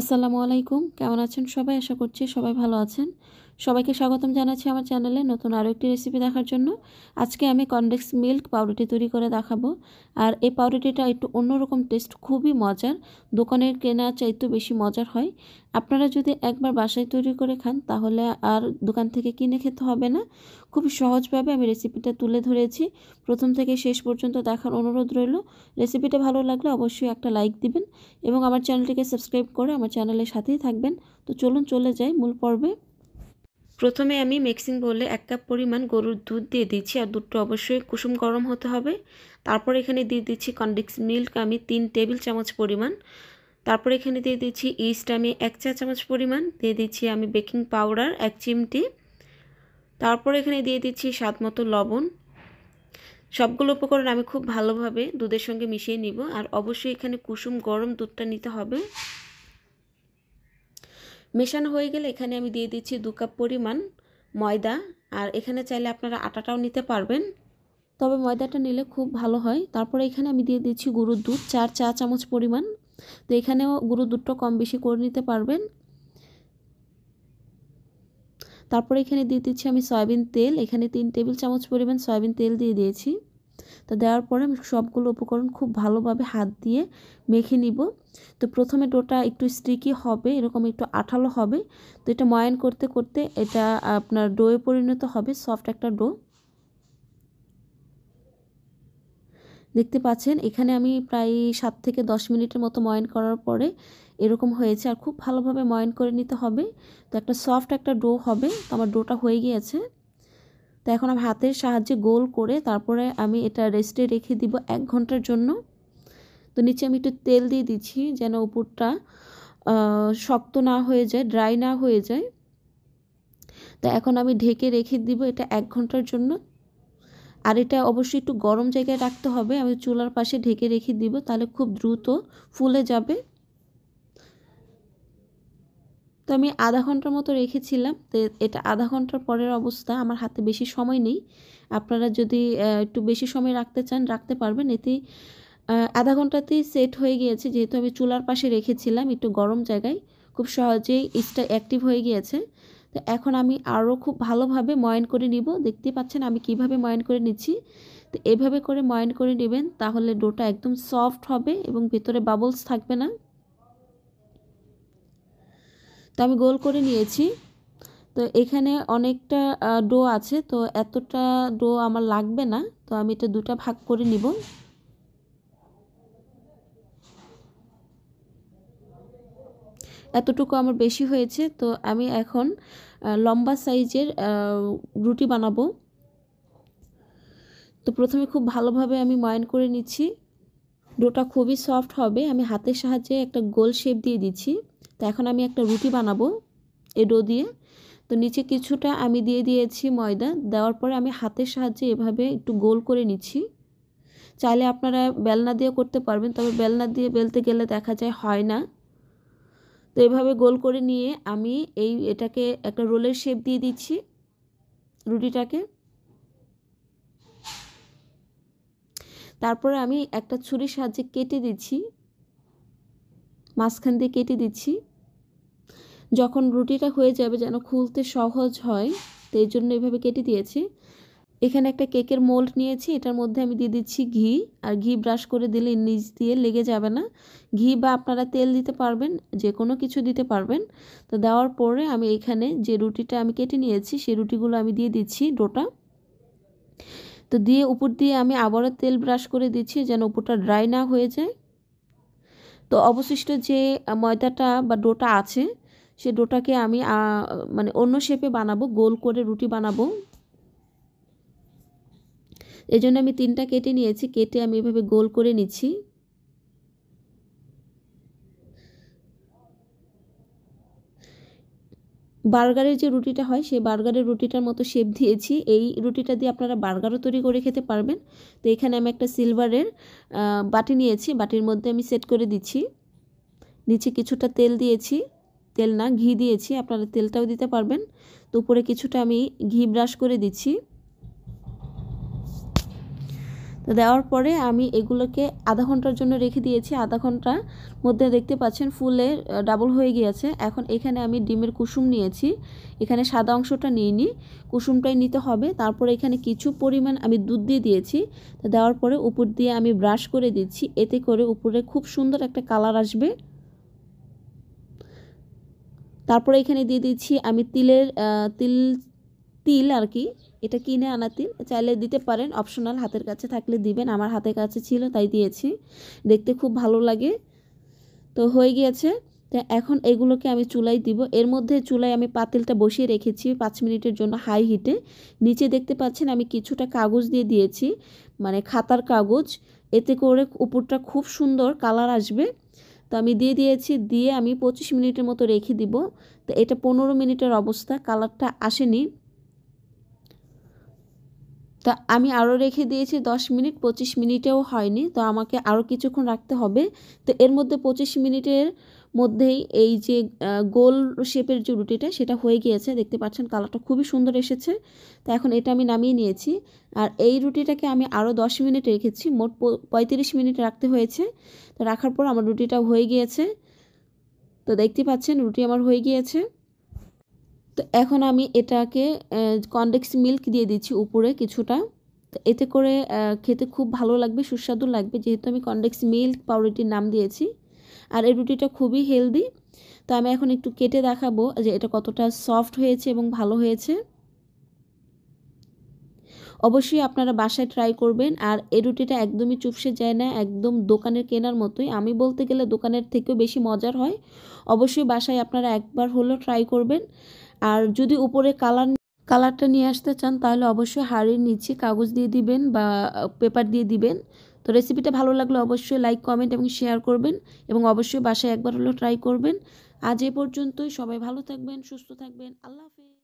আসসালামু আলাইকুম কেমন আছেন সবাই আশা করছি সবাই ভালো আছেন সবাইকে স্বাগতম জানাচ্ছি আমার চ্যানেলে নতুন আরও একটি রেসিপি দেখার জন্য আজকে আমি কনডেক্স মিল্ক পাউরুটি তৈরি করে দেখাবো আর এই পাউরুটিটা একটু অন্যরকম টেস্ট খুবই মজার দোকানের কেনা চাইতেও বেশি মজার হয় আপনারা যদি একবার বাসায় তৈরি করে খান তাহলে আর দোকান থেকে কিনে খেতে হবে না খুব সহজভাবে আমি রেসিপিটা তুলে ধরেছি প্রথম থেকে শেষ পর্যন্ত দেখার অনুরোধ রইল রেসিপিটা ভালো লাগলে অবশ্যই একটা লাইক দিবেন এবং আমার চ্যানেলটিকে সাবস্ক্রাইব করে আমার চ্যানেলের সাথেই থাকবেন তো চলুন চলে যাই মূল পর্বে প্রথমে আমি মিক্সিং বলে এক কাপ পরিমাণ গরুর দুধ দিয়ে দিচ্ছি আর দুধটা অবশ্যই কুসুম গরম হতে হবে তারপর এখানে দিয়ে দিচ্ছি কন্ডিক্স মিল্ক আমি তিন টেবিল চামচ পরিমাণ তারপর এখানে দিয়ে দিচ্ছি ইস্ট আমি এক চা চামচ পরিমাণ দিয়ে দিচ্ছি আমি বেকিং পাউডার এক চিমটি তারপর এখানে দিয়ে দিচ্ছি স্বাদ মতো লবণ সবগুলো উপকরণ আমি খুব ভালোভাবে দুধের সঙ্গে মিশিয়ে নিব আর অবশ্যই এখানে কুসুম গরম দুধটা নিতে হবে মেশানো হয়ে গেলে এখানে আমি দিয়ে দিচ্ছি দু কাপ পরিমাণ ময়দা আর এখানে চাইলে আপনারা আটাটাও নিতে পারবেন তবে ময়দাটা নিলে খুব ভালো হয় তারপরে এখানে আমি দিয়ে দিচ্ছি গরুর দুধ চার চা চামচ পরিমাণ তো এখানেও গরুর দুধটা কম বেশি করে নিতে পারবেন তারপরে এখানে দিয়ে দিচ্ছি আমি সয়াবিন তেল এখানে তিন টেবিল চামচ পরিমাণ সয়াবিন তেল দিয়ে দিয়েছি তো দেওয়ার পরে আমি সবগুলো উপকরণ খুব ভালোভাবে হাত দিয়ে মেখে নিব তো প্রথমে ডোটা একটু স্টিকি হবে এরকম একটু আঠালো হবে তো এটা ময়ান করতে করতে এটা আপনার ডোয়ে পরিণত হবে সফট একটা ডো দেখতে পাচ্ছেন এখানে আমি প্রায় সাত থেকে দশ মিনিটের মতো ময়ন করার পরে এরকম হয়েছে আর খুব ভালোভাবে ময়ন করে নিতে হবে তো একটা সফট একটা ডো হবে তো আমার ডোটা হয়ে গিয়েছে তো এখন আমি হাতের সাহায্যে গোল করে তারপরে আমি এটা রেস্টে রেখে দিব এক ঘন্টার জন্য তো নিচে আমি একটু তেল দিয়ে দিচ্ছি যেন উপরটা শক্ত না হয়ে যায় ড্রাই না হয়ে যায় তো এখন আমি ঢেকে রেখে দিব এটা এক ঘন্টার জন্য আর এটা অবশ্যই একটু গরম জায়গায় রাখতে হবে আমি চুলার পাশে ঢেকে রেখে দিব তাহলে খুব দ্রুত ফুলে যাবে তো আমি আধা ঘন্টার মতো রেখেছিলাম তো এটা আধা ঘন্টার পরের অবস্থা আমার হাতে বেশি সময় নেই আপনারা যদি একটু বেশি সময় রাখতে চান রাখতে পারবেন এতে আধা ঘন্টাতেই সেট হয়ে গিয়েছে যেহেতু আমি চুলার পাশে রেখেছিলাম একটু গরম জায়গায় খুব সহজেই ইস্টা অ্যাক্টিভ হয়ে গিয়েছে তো এখন আমি আরও খুব ভালোভাবে ময়ন করে নিব দেখতে পাচ্ছেন আমি কিভাবে ময়ন করে নিচ্ছি তো এভাবে করে ময়ন করে নেবেন তাহলে ডোটা একদম সফট হবে এবং ভেতরে বাবলস থাকবে না তো আমি গোল করে নিয়েছি তো এখানে অনেকটা ডো আছে তো এতটা ডো আমার লাগবে না তো আমি এটা দুটা ভাগ করে নিব এতটুকু আমার বেশি হয়েছে তো আমি এখন লম্বা সাইজের রুটি বানাবো তো প্রথমে খুব ভালোভাবে আমি ময়ন করে নিচ্ছি ডোটা খুবই সফট হবে আমি হাতের সাহায্যে একটা গোল শেপ দিয়ে দিচ্ছি তো এখন আমি একটা রুটি বানাবো এই ডো দিয়ে তো নিচে কিছুটা আমি দিয়ে দিয়েছি ময়দা দেওয়ার পরে আমি হাতের সাহায্যে এভাবে একটু গোল করে নিচ্ছি চাইলে আপনারা বেলনা দিয়ে করতে পারবেন তবে বেলনা দিয়ে বেলতে গেলে দেখা যায় হয় না তো এভাবে গোল করে নিয়ে আমি এই এটাকে একটা রোলের শেপ দিয়ে দিচ্ছি রুটিটাকে তারপরে আমি একটা ছুরির সাহায্যে কেটে দিচ্ছি মাঝখান দিয়ে কেটে দিচ্ছি যখন রুটিটা হয়ে যাবে যেন খুলতে সহজ হয় তো এই জন্য এভাবে কেটে দিয়েছি এখানে একটা কেকের মোল্ড নিয়েছি এটার মধ্যে আমি দিয়ে দিচ্ছি ঘি আর ঘি ব্রাশ করে দিলে নিচ দিয়ে লেগে যাবে না ঘি বা আপনারা তেল দিতে পারবেন যে কোনো কিছু দিতে পারবেন তো দেওয়ার পরে আমি এখানে যে রুটিটা আমি কেটে নিয়েছি সেই রুটিগুলো আমি দিয়ে দিচ্ছি ডোটা তো দিয়ে উপর দিয়ে আমি আবারও তেল ব্রাশ করে দিচ্ছি যেন উপরটা ড্রাই না হয়ে যায় তো অবশিষ্ট যে ময়দাটা বা ডোটা আছে সে ডোটাকে আমি মানে অন্য শেপে বানাবো গোল করে রুটি বানাবো এই জন্য আমি তিনটা কেটে নিয়েছি কেটে আমি এভাবে গোল করে নিচ্ছি বার্গারের যে রুটিটা হয় সেই বার্গারের রুটিটার মতো শেপ দিয়েছি এই রুটিটা দিয়ে আপনারা বার্গারও তৈরি করে খেতে পারবেন তো এখানে আমি একটা সিলভারের বাটি নিয়েছি বাটির মধ্যে আমি সেট করে দিচ্ছি নিচে কিছুটা তেল দিয়েছি তেল না ঘি দিয়েছি আপনারা তেলটাও দিতে পারবেন তো উপরে কিছুটা আমি ঘি ব্রাশ করে দিচ্ছি দেওয়ার পরে আমি এগুলোকে আধা ঘন্টার জন্য রেখে দিয়েছি আধা ঘন্টার মধ্যে দেখতে পাচ্ছেন ফুলে ডাবল হয়ে গিয়েছে এখন এখানে আমি ডিমের কুসুম নিয়েছি এখানে সাদা অংশটা নিয়ে নিই কুসুমটাই নিতে হবে তারপরে এখানে কিছু পরিমাণ আমি দুধ দিয়ে দিয়েছি দেওয়ার পরে উপর দিয়ে আমি ব্রাশ করে দিচ্ছি এতে করে উপরে খুব সুন্দর একটা কালার আসবে তারপরে এখানে দিয়ে দিচ্ছি আমি তিলের তিল তিল আর কি এটা কিনে আনাতে চাইলে দিতে পারেন অপশনাল হাতের কাছে থাকলে দিবেন আমার হাতের কাছে ছিল তাই দিয়েছি দেখতে খুব ভালো লাগে তো হয়ে গিয়েছে তো এখন এগুলোকে আমি চুলাই দিব এর মধ্যে চুলায় আমি পাতিলটা বসিয়ে রেখেছি পাঁচ মিনিটের জন্য হাই হিটে নিচে দেখতে পাচ্ছেন আমি কিছুটা কাগজ দিয়ে দিয়েছি মানে খাতার কাগজ এতে করে উপরটা খুব সুন্দর কালার আসবে তো আমি দিয়ে দিয়েছি দিয়ে আমি পঁচিশ মিনিটের মতো রেখে দিব তো এটা পনেরো মিনিটের অবস্থা কালারটা আসেনি তো আমি আরও রেখে দিয়েছি 10 মিনিট 25 মিনিটেও হয়নি তো আমাকে আরও কিছুক্ষণ রাখতে হবে তো এর মধ্যে 25 মিনিটের মধ্যেই এই যে গোল শেপের যে রুটিটা সেটা হয়ে গিয়েছে দেখতে পাচ্ছেন কালারটা খুবই সুন্দর এসেছে তো এখন এটা আমি নামিয়ে নিয়েছি আর এই রুটিটাকে আমি আরও 10 মিনিট রেখেছি মোট পঁয়ত্রিশ মিনিট রাখতে হয়েছে তো রাখার পর আমার রুটিটা হয়ে গিয়েছে তো দেখতে পাচ্ছেন রুটি আমার হয়ে গিয়েছে তো এখন আমি এটাকে কনডেক্স মিল্ক দিয়ে দিচ্ছি উপরে কিছুটা এতে করে খেতে খুব ভালো লাগবে সুস্বাদু লাগবে যেহেতু আমি কনডেক্স মিল্ক পাউরুটির নাম দিয়েছি আর এই রুটিটা খুবই হেলদি তো আমি এখন একটু কেটে দেখাবো যে এটা কতটা সফট হয়েছে এবং ভালো হয়েছে অবশ্যই আপনারা বাসায় ট্রাই করবেন আর এ রুটিটা একদমই চুপসে যায় না একদম দোকানের কেনার মতোই আমি বলতে গেলে দোকানের থেকেও বেশি মজার হয় অবশ্যই বাসায় আপনারা একবার হলেও ট্রাই করবেন আর যদি উপরে কালার কালারটা নিয়ে আসতে চান তাহলে অবশ্যই হাড়ের নিচে কাগজ দিয়ে দিবেন বা পেপার দিয়ে দিবেন তো রেসিপিটা ভালো লাগলে অবশ্যই লাইক কমেন্ট এবং শেয়ার করবেন এবং অবশ্যই বাসায় একবার হলেও ট্রাই করবেন আজ এ পর্যন্তই সবাই ভালো থাকবেন সুস্থ থাকবেন আল্লাহ হাফিজ